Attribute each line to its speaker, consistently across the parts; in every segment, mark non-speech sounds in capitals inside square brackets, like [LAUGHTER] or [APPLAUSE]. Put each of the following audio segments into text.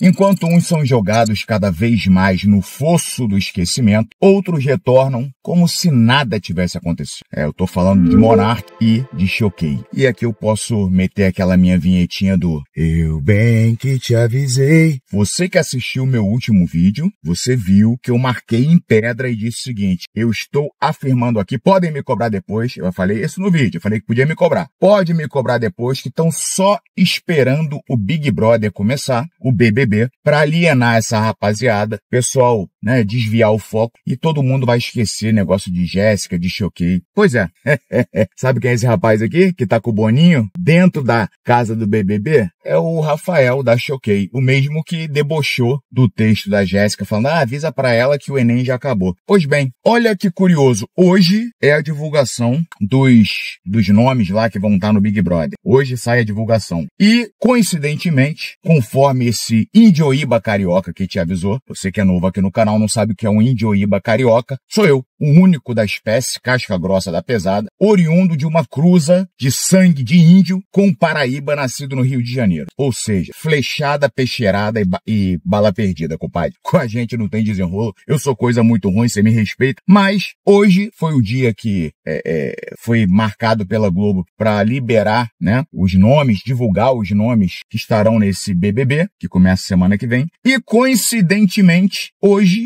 Speaker 1: Enquanto uns são jogados cada vez mais no fosso do esquecimento, outros retornam como se nada tivesse acontecido. É, eu tô falando de Monarch e de Choquei. E aqui eu posso meter aquela minha vinhetinha do Eu bem que te avisei. Você que assistiu o meu último vídeo, você viu que eu marquei em pedra e disse o seguinte: eu estou afirmando aqui, podem me cobrar depois. Eu falei isso no vídeo, eu falei que podia me cobrar. Pode me cobrar depois que estão só esperando o Big Brother começar, o BBB para alienar essa rapaziada. Pessoal, né, desviar o foco e todo mundo vai esquecer negócio de Jéssica, de Choquei. Pois é. [LAUGHS] Sabe quem é esse rapaz aqui que tá com o Boninho dentro da casa do BBB? É o Rafael da Choquei, o mesmo que debochou do texto da Jéssica falando: "Ah, avisa para ela que o ENEM já acabou". Pois bem, olha que curioso. Hoje é a divulgação dos dos nomes lá que vão estar tá no Big Brother. Hoje sai a divulgação. E coincidentemente, conforme esse Indioíba carioca que te avisou, você que é novo aqui no canal geral não sabe o que é um indioíba carioca, sou eu, o único da espécie casca grossa da pesada, oriundo de uma cruza de sangue de índio com um paraíba nascido no Rio de Janeiro. Ou seja, flechada, peixeirada e, ba e bala perdida, compadre. [LAUGHS] Com a gente não tem desenrolo, eu sou coisa muito ruim, você me respeita. Mas hoje foi o dia que é, é, foi marcado pela Globo para liberar né, os nomes, divulgar os nomes que estarão nesse BBB, que começa semana que vem. E coincidentemente, hoje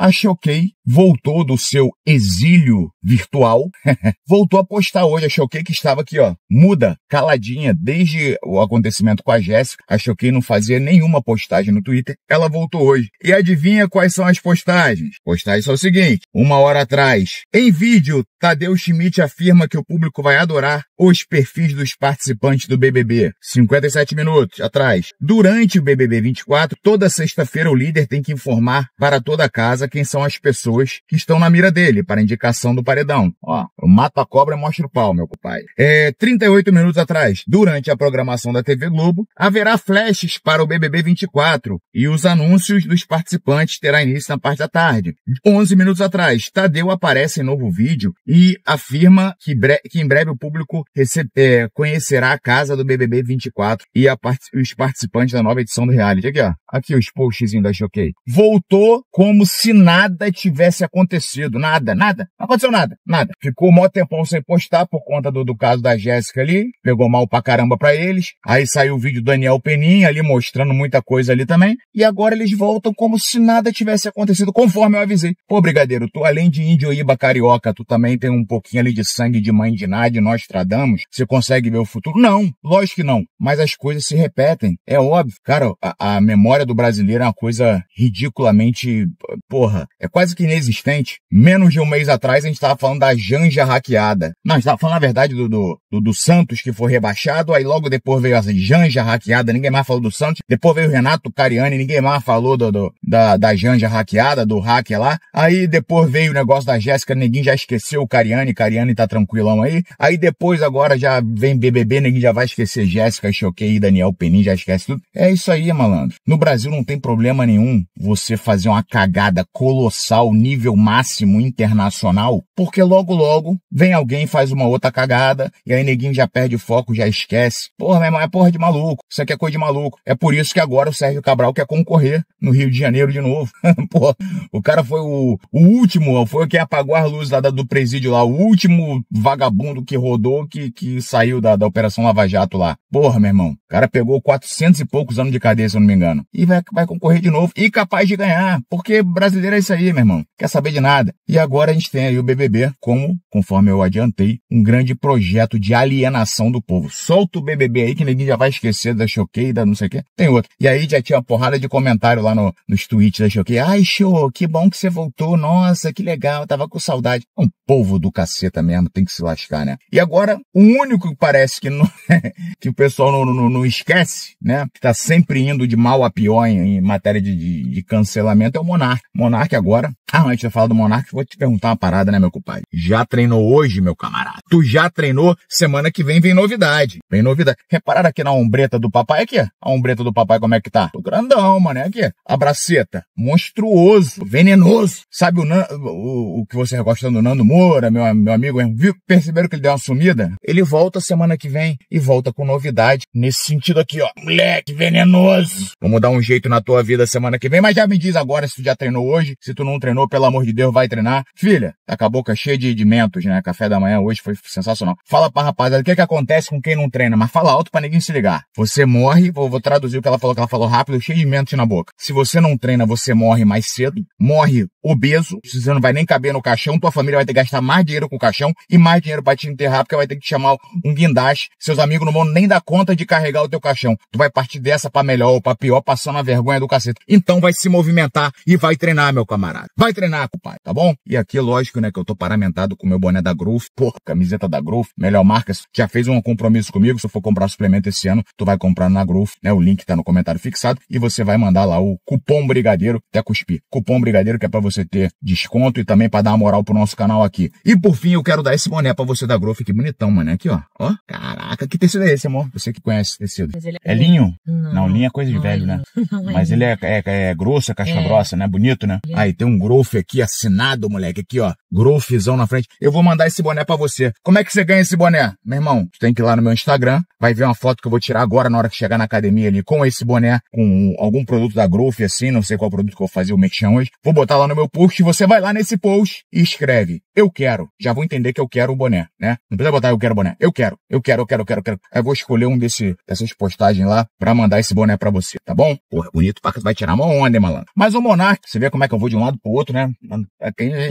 Speaker 1: A Choquei voltou do seu exílio virtual, [LAUGHS] voltou a postar hoje. A Choquei que estava aqui, ó, muda, caladinha, desde o acontecimento com a Jéssica. A Choquei não fazia nenhuma postagem no Twitter. Ela voltou hoje. E adivinha quais são as postagens? Postagens são o seguinte: uma hora atrás, em vídeo, Tadeu Schmidt afirma que o público vai adorar os perfis dos participantes do BBB. 57 minutos atrás. Durante o BBB 24, toda sexta-feira o líder tem que informar para toda a casa quem são as pessoas que estão na mira dele para indicação do paredão. Ó, eu mato a cobra e mostro o pau, meu pai. É, 38 minutos atrás, durante a programação da TV Globo, haverá flashes para o BBB 24 e os anúncios dos participantes terá início na parte da tarde. 11 minutos atrás, Tadeu aparece em novo vídeo e afirma que, bre que em breve o público é, conhecerá a casa do BBB 24 e part os participantes da nova edição do reality. Aqui, ó. Aqui os postzinhos da Choquei. Voltou como sinal nada tivesse acontecido. Nada, nada. Não aconteceu nada, nada. Ficou um maior tempão sem postar por conta do, do caso da Jéssica ali. Pegou mal pra caramba pra eles. Aí saiu o vídeo do Daniel Peninha ali mostrando muita coisa ali também. E agora eles voltam como se nada tivesse acontecido, conforme eu avisei. Pô, brigadeiro, tu além de índioíba carioca, tu também tem um pouquinho ali de sangue de mãe de Nádia, nós tradamos. Você consegue ver o futuro? Não, lógico que não. Mas as coisas se repetem. É óbvio. Cara, a, a memória do brasileiro é uma coisa ridiculamente, pô porra, é quase que inexistente. Menos de um mês atrás a gente estava falando da Janja hackeada. Não, a gente tava falando, na verdade, do, do, do, do Santos que foi rebaixado, aí logo depois veio a Janja hackeada, ninguém mais falou do Santos. Depois veio o Renato Cariani, ninguém mais falou do, do da, da Janja hackeada, do hacker lá. Aí depois veio o negócio da Jéssica, ninguém já esqueceu o Cariani, Cariani tá tranquilão aí. Aí depois agora já vem BBB, ninguém já vai esquecer Jéssica, é Choquei, Daniel Penin, já esquece tudo. É isso aí, malandro. No Brasil não tem problema nenhum você fazer uma cagada colossal nível máximo internacional, porque logo logo vem alguém faz uma outra cagada e aí neguinho já perde o foco, já esquece. Porra, meu irmão, é porra de maluco. Isso aqui é coisa de maluco. É por isso que agora o Sérgio Cabral quer concorrer no Rio de Janeiro de novo. [LAUGHS] porra, o cara foi o, o último, foi o que apagou as luzes da, da, do presídio lá, o último vagabundo que rodou, que, que saiu da, da Operação Lava Jato lá. Porra, meu irmão, o cara pegou 400 e poucos anos de cadeia, se eu não me engano. E vai, vai concorrer de novo e capaz de ganhar, porque brasileiro brasileiro é isso aí, meu irmão. Quer saber de nada. E agora a gente tem aí o BBB como, conforme eu adiantei, um grande projeto de alienação do povo. Solta o BBB aí que ninguém já vai esquecer da Choquei, da não sei o quê. Tem outro. E aí já tinha uma porrada de comentário lá no, nos tweets da Choquei. Ai, show, que bom que você voltou. Nossa, que legal, tava com saudade. É um povo do caceta mesmo, tem que se lascar, né? E agora, o único que parece que, não, [LAUGHS] que o pessoal não, não, não, esquece, né? Que tá sempre indo de mal a pior em, em matéria de, de, de cancelamento é o Monark. Monark agora, ah, antes de eu falar do monarca. vou te perguntar uma parada, né, meu compadre? Já treinou hoje, meu camarada? Tu já treinou? Semana que vem vem novidade. Vem novidade. Repararam aqui na ombreta do papai? Aqui, a ombreta do papai, como é que tá? Tô grandão, mano. Aqui, a braceta. Monstruoso. Venenoso. Sabe o, Nan, o, o, que você gosta do Nando Moura, meu, meu amigo? Viu? Perceberam que ele deu uma sumida? Ele volta semana que vem e volta com novidade. Nesse sentido aqui, ó. Moleque, venenoso. Vamos dar um jeito na tua vida semana que vem. Mas já me diz agora se tu já treinou hoje, se tu não treinou treinou, pelo amor de Deus, vai treinar. Filha, tá com cheia de, de mentos, né? Café da manhã hoje foi sensacional. Fala pra rapaziada o que, que acontece com quem não treina, mas fala alto pra ninguém se ligar. Você morre, vou, vou traduzir o que ela falou, que ela falou rápido, cheio de mentos na boca. Se você não treina, você morre mais cedo, morre obeso, você não vai nem caber no caixão, tua família vai ter que gastar mais dinheiro com o caixão e mais dinheiro pra te enterrar, porque vai ter que te chamar um guindaste. Seus amigos não vão nem dar conta de carregar o teu caixão. Tu vai partir dessa pra melhor ou pra pior, passando a vergonha do cacete. Então vai se movimentar e vai treinar, meu camarada. Vai vai treinar, compadre, tá bom? E aqui, lógico, né, que eu tô paramentado com meu boné da Growth, porra, camiseta da Growth, melhor marca, já fez um compromisso comigo, se eu for comprar suplemento esse ano, tu vai comprar na Growth, né, o link tá no comentário fixado, e você vai mandar lá o cupom brigadeiro, até cuspir, cupom brigadeiro que é para você ter desconto e também para dar uma moral pro nosso canal aqui. E por fim, eu quero dar esse boné para você da Growth, que bonitão, mano, aqui, ó, ó, caraca, que tecido é esse, amor? Você que conhece tecido. É... é... linho? Não, não linho é coisa de é velho, né? [LAUGHS] é né? Não, não Mas ele é, é, é, grosso, é casca é. grossa, né, bonito, né? Aí tem um grosso Growth aqui, assinado, moleque, aqui, ó. Growthzão na frente. Eu vou mandar esse boné para você. Como é que você ganha esse boné? Meu irmão, tu tem que ir lá no meu Instagram, vai ver uma foto que eu vou tirar agora na hora que chegar na academia ali com esse boné, com algum produto da Growth, assim, não sei qual produto que eu vou fazer o mexão hoje. Vou botar lá no meu post, você vai lá nesse post e escreve, eu quero. Já vou entender que eu quero o boné, né? Não precisa botar eu quero boné. Eu quero, eu quero, eu quero, eu quero, eu quero. Aí eu vou escolher um desse, dessas postagens lá pra mandar esse boné pra você, tá bom? Porra, bonito pra vai tirar uma onda, hein, malandro. Mas o Monark, você vê como é que eu vou de um lado pro outro, outro, né?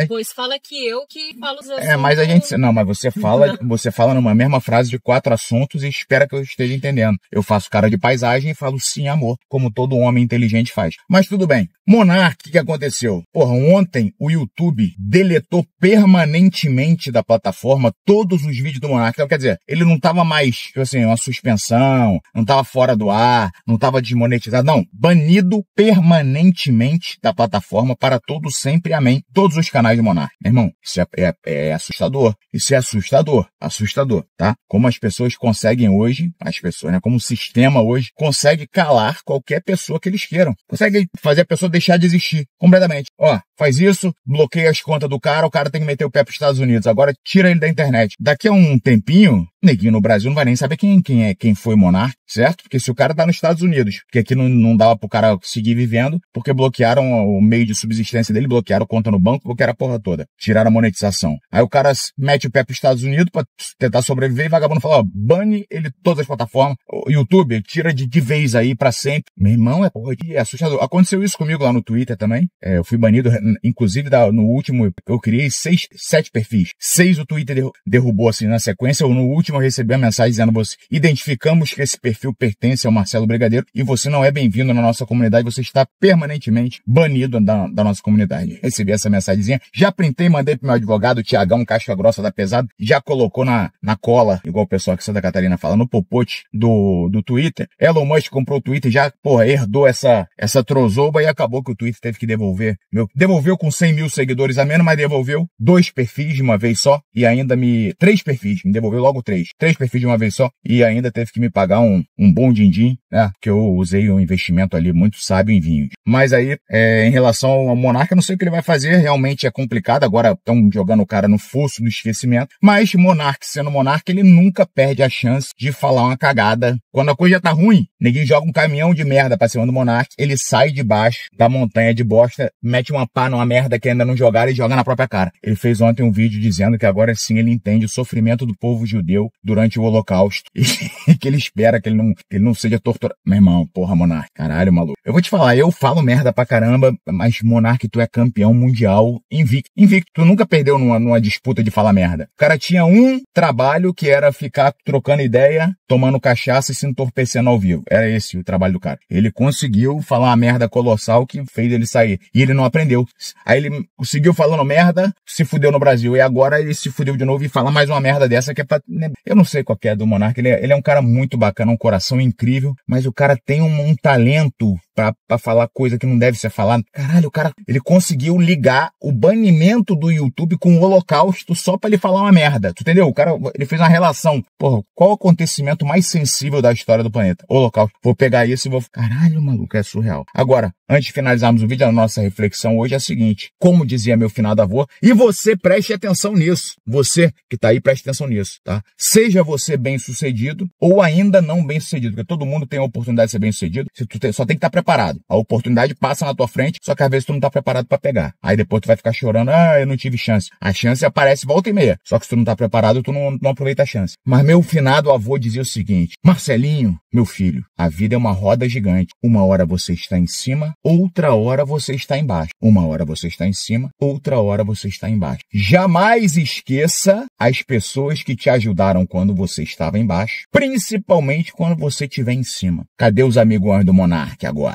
Speaker 1: Depois é... fala que eu que falo os assuntos. É, mas a gente. Não, mas você fala, [LAUGHS] você fala numa mesma frase de quatro assuntos e espera que eu esteja entendendo. Eu faço cara de paisagem e falo sim, amor, como todo homem inteligente faz. Mas tudo bem. Monark, o que aconteceu? Porra, ontem o YouTube deletou permanentemente da plataforma todos os vídeos do Monark. Então, quer dizer, ele não tava mais, tipo assim, uma suspensão, não tava fora do ar, não tava desmonetizado. Não, banido permanentemente da plataforma para todo sempre amém todos os canais do monar, Meu irmão, isso é, é, é assustador. Isso é assustador, assustador, tá? Como as pessoas conseguem hoje, as pessoas, né? Como o sistema hoje consegue calar qualquer pessoa que eles queiram. Consegue fazer a pessoa deixar de existir completamente. Ó, faz isso, bloqueia as contas do cara, o cara tem que meter o pé pros Estados Unidos. Agora tira ele da internet. Daqui a um tempinho, neguinho no Brasil não vai nem saber quem, quem é quem foi monarca, certo? Porque se o cara tá nos Estados Unidos, porque aqui não, não dava pro cara seguir vivendo, porque bloquearam o meio de subsistência dele, bloquearam conta no banco, bloquearam a porra toda, tiraram a monetização. Aí o cara mete o pé pros Estados Unidos para tentar sobreviver e vagabundo fala, ó, bane ele todas as plataformas, o YouTube, tira de, de vez aí para sempre. Meu irmão, é, porra, é assustador. Aconteceu isso comigo lá no Twitter também, é, eu fui banido, inclusive da, no último, eu criei seis, sete perfis, seis o Twitter derrubou assim na sequência, ou no último último eu recebi uma mensagem dizendo você, identificamos que esse perfil pertence ao Marcelo Brigadeiro e você não é bem-vindo na nossa comunidade, você está permanentemente banido da, da nossa comunidade. Recebi essa mensagenzinha, já printei, mandei pro meu advogado, Tiagão Caixa Grossa da tá Pesado, já colocou na, na cola, igual o pessoal que Santa Catarina fala, no popote do, do Twitter. Elon Musk comprou o Twitter, já, porra, herdou essa, essa trozoba e acabou que o Twitter teve que devolver. Meu, devolveu com 100 mil seguidores a menos, mas devolveu dois perfis de uma vez só e ainda me, três perfis, me devolveu logo três três perfis de uma vez só e ainda teve que me pagar um, um bom din-din, né? Que eu usei um investimento ali muito sábio em vinhos. Mas aí, é, em relação ao Monarca, não sei o que ele vai fazer, realmente é complicado. Agora estão jogando o cara no fosso do esquecimento. Mas Monarca, sendo Monarca, ele nunca perde a chance de falar uma cagada. Quando a coisa já tá ruim, ninguém joga um caminhão de merda pra cima do Monarca, ele sai de baixo da montanha de bosta, mete uma pá numa merda que ainda não jogaram e joga na própria cara. Ele fez ontem um vídeo dizendo que agora sim ele entende o sofrimento do povo judeu durante o Holocausto [LAUGHS] e que ele espera que ele não, que ele não seja torturado. Meu irmão, porra, Monark, caralho, maluco. Eu vou te falar, eu falo merda pra caramba, mas Monark, tu é campeão mundial invicto. Invicto, tu nunca perdeu numa, numa disputa de falar merda. O cara tinha um trabalho que era ficar trocando ideia, tomando cachaça e se entorpecendo ao vivo. Era esse o trabalho do cara. Ele conseguiu falar uma merda colossal que fez ele sair. E ele não aprendeu. Aí ele conseguiu falando merda, se fudeu no Brasil. E agora ele se fudeu de novo e fala mais uma merda dessa que é pra. Né? Eu não sei qual é do Monark, ele é, ele é um cara muito bacana, um coração incrível, mas o cara tem um, um talento para falar coisa que não deve ser falada. Caralho, o cara, ele conseguiu ligar o banimento do YouTube com o holocausto só para ele falar uma merda. Tu entendeu? O cara, ele fez uma relação. Porra, qual o acontecimento mais sensível da história do planeta? Holocausto. Vou pegar isso e vou. Caralho, maluco, é surreal. Agora, antes de finalizarmos o vídeo, a nossa reflexão hoje é a seguinte: como dizia meu finado avô, e você preste atenção nisso. Você que tá aí, preste atenção nisso, tá? Seja você bem sucedido ou ainda não bem sucedido, porque todo mundo tem a oportunidade de ser bem sucedido. Se tu só tem que estar tá preparado. A oportunidade passa na tua frente, só que às vezes tu não tá preparado para pegar. Aí depois tu vai ficar chorando, ah, eu não tive chance. A chance aparece volta e meia. Só que se tu não tá preparado, tu não, não aproveita a chance. Mas meu finado avô dizia o seguinte: Marcelinho, meu filho, a vida é uma roda gigante. Uma hora você está em cima, outra hora você está embaixo. Uma hora você está em cima, outra hora você está embaixo. Jamais esqueça as pessoas que te ajudaram quando você estava embaixo, principalmente quando você estiver em cima. Cadê os amigões do Monarque agora?